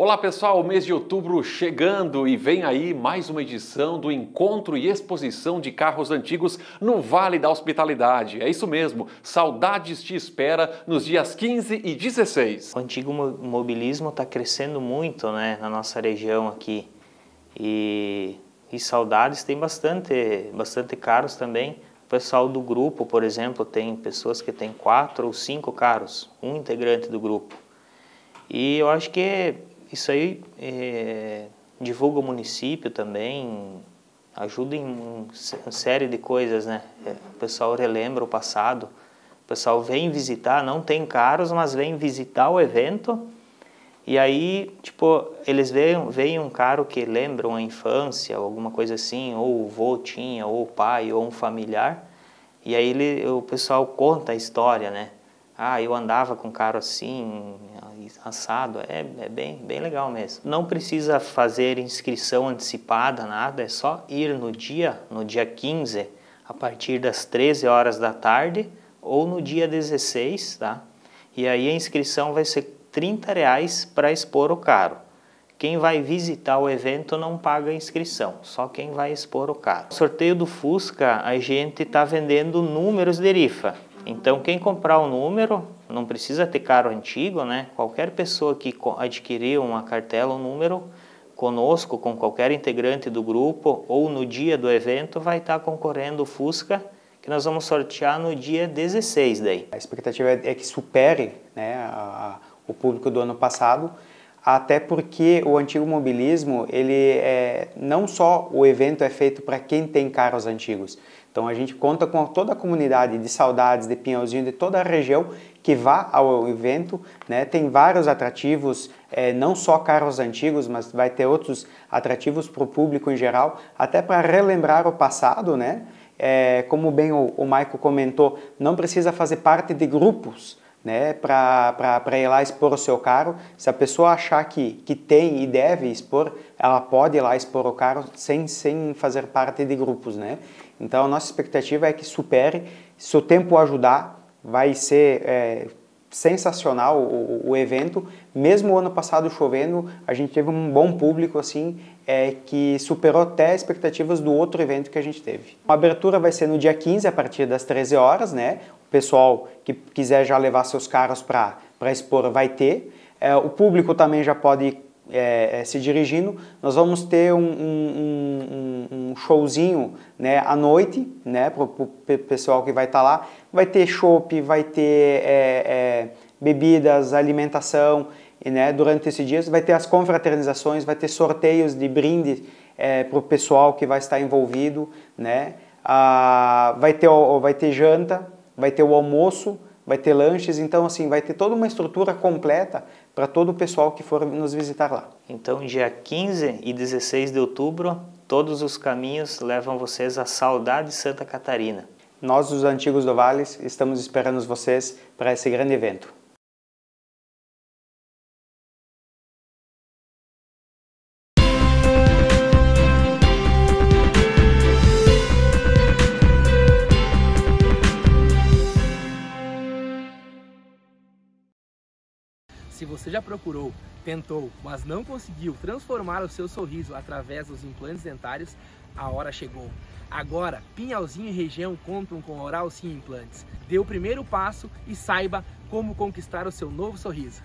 Olá pessoal, mês de outubro chegando e vem aí mais uma edição do encontro e exposição de carros antigos no Vale da Hospitalidade. É isso mesmo, Saudades te espera nos dias 15 e 16. O antigo mobilismo está crescendo muito né, na nossa região aqui e, e Saudades tem bastante, bastante carros também. O pessoal do grupo, por exemplo, tem pessoas que têm quatro ou cinco carros, um integrante do grupo. E eu acho que isso aí é, divulga o município também, ajuda em, uma série de coisas, né? É, o pessoal relembra o passado, o pessoal vem visitar, não tem caros, mas vem visitar o evento. E aí, tipo, eles veem, veem um caro que lembra uma infância, alguma coisa assim, ou o vô tinha, ou o pai, ou um familiar. E aí ele, o pessoal conta a história, né? ah, eu andava com carro assim, assado, é, é, bem, bem legal mesmo. Não precisa fazer inscrição antecipada, nada, é só ir no dia, no dia 15, a partir das 13 horas da tarde ou no dia 16, tá? E aí a inscrição vai ser 30 reais para expor o carro. Quem vai visitar o evento não paga a inscrição, só quem vai expor o carro. Sorteio do Fusca, a gente está vendendo números de rifa. Então, quem comprar o um número, não precisa ter carro antigo, né? Qualquer pessoa que adquirir uma cartela, um número, conosco, com qualquer integrante do grupo ou no dia do evento, vai estar concorrendo o Fusca, que nós vamos sortear no dia 16 daí. A expectativa é, é que supere né, a, a, o público do ano passado, até porque o antigo mobilismo, ele é, não só o evento é feito para quem tem carros antigos, então a gente conta com toda a comunidade de saudades de Pinhãozinho de toda a região que vá ao evento. Né? Tem vários atrativos, é, não só carros antigos, mas vai ter outros atrativos para o público em geral, até para relembrar o passado, né? É, como bem o, o Maico comentou, não precisa fazer parte de grupos né, para ir lá expor o seu carro. Se a pessoa achar que, que tem e deve expor, ela pode ir lá expor o carro sem, sem fazer parte de grupos. Né? Então, a nossa expectativa é que supere. Se o tempo ajudar, vai ser é, sensacional o, o, evento. Mesmo o ano passado chovendo, a gente teve um bom público assim, é, que superou até expectativas do outro evento que a gente teve. A abertura vai ser no dia 15, a partir das 13 horas, né? O pessoal que quiser já levar seus carros para expor vai ter. É, o público também já pode é, é, se dirigindo, nós vamos ter um, um, um, um showzinho né, à noite, né, para o pessoal que vai estar tá lá. Vai ter chopp, vai ter é, é, bebidas, alimentação, e, né, durante esses dias. Vai ter as confraternizações, vai ter sorteios de brinde é, para o pessoal que vai estar envolvido, né? Ah, vai, ter, vai ter janta, vai ter o almoço, vai ter lanches, então assim, vai ter toda uma estrutura completa para todo o pessoal que for nos visitar lá. Então, dia 15 e 16 de outubro, todos os caminhos levam vocês à saudade Santa Catarina. Nós, os antigos do Vales, estamos esperando vocês para esse grande evento. Se você já procurou, tentou, mas não conseguiu transformar o seu sorriso através dos implantes dentários, a hora chegou. Agora, Pinhalzinho e região contam com Oral Sim Implantes. Dê o primeiro passo e saiba como conquistar o seu novo sorriso.